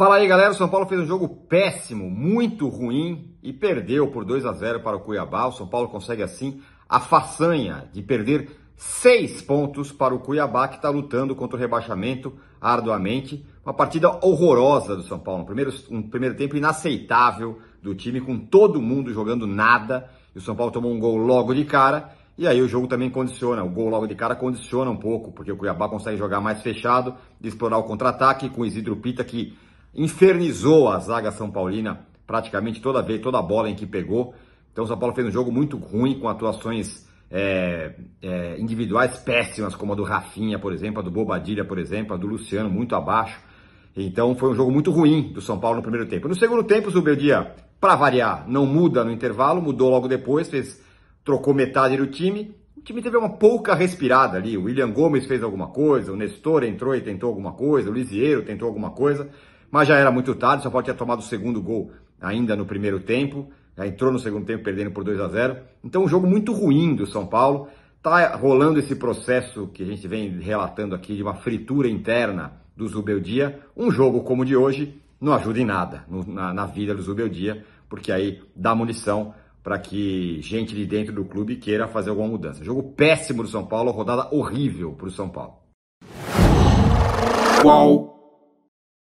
Fala aí, galera. O São Paulo fez um jogo péssimo, muito ruim e perdeu por 2 a 0 para o Cuiabá. O São Paulo consegue assim a façanha de perder seis pontos para o Cuiabá, que está lutando contra o rebaixamento arduamente. Uma partida horrorosa do São Paulo. Um primeiro, um primeiro tempo inaceitável do time, com todo mundo jogando nada. E o São Paulo tomou um gol logo de cara. E aí o jogo também condiciona, o gol logo de cara condiciona um pouco, porque o Cuiabá consegue jogar mais fechado, explorar o contra-ataque com o Isidro Pita, que infernizou a zaga São Paulina praticamente toda vez, toda a bola em que pegou. Então o São Paulo fez um jogo muito ruim, com atuações é, é, individuais péssimas, como a do Rafinha, por exemplo, a do Bobadilha, por exemplo, a do Luciano, muito abaixo. Então foi um jogo muito ruim do São Paulo no primeiro tempo. No segundo tempo, o dia para variar, não muda no intervalo, mudou logo depois, fez, trocou metade do time. O time teve uma pouca respirada ali. O William Gomes fez alguma coisa, o Nestor entrou e tentou alguma coisa, o Lisieiro tentou alguma coisa mas já era muito tarde, o São Paulo tinha tomado o segundo gol ainda no primeiro tempo, né? entrou no segundo tempo perdendo por 2 a 0 Então, um jogo muito ruim do São Paulo. Está rolando esse processo que a gente vem relatando aqui de uma fritura interna do Zubeldia. Um jogo como o de hoje não ajuda em nada na, na, vida do Zubeldia, porque aí dá munição para que gente de dentro do clube queira fazer alguma mudança. Jogo péssimo do São Paulo, rodada horrível para o São Paulo. Qual?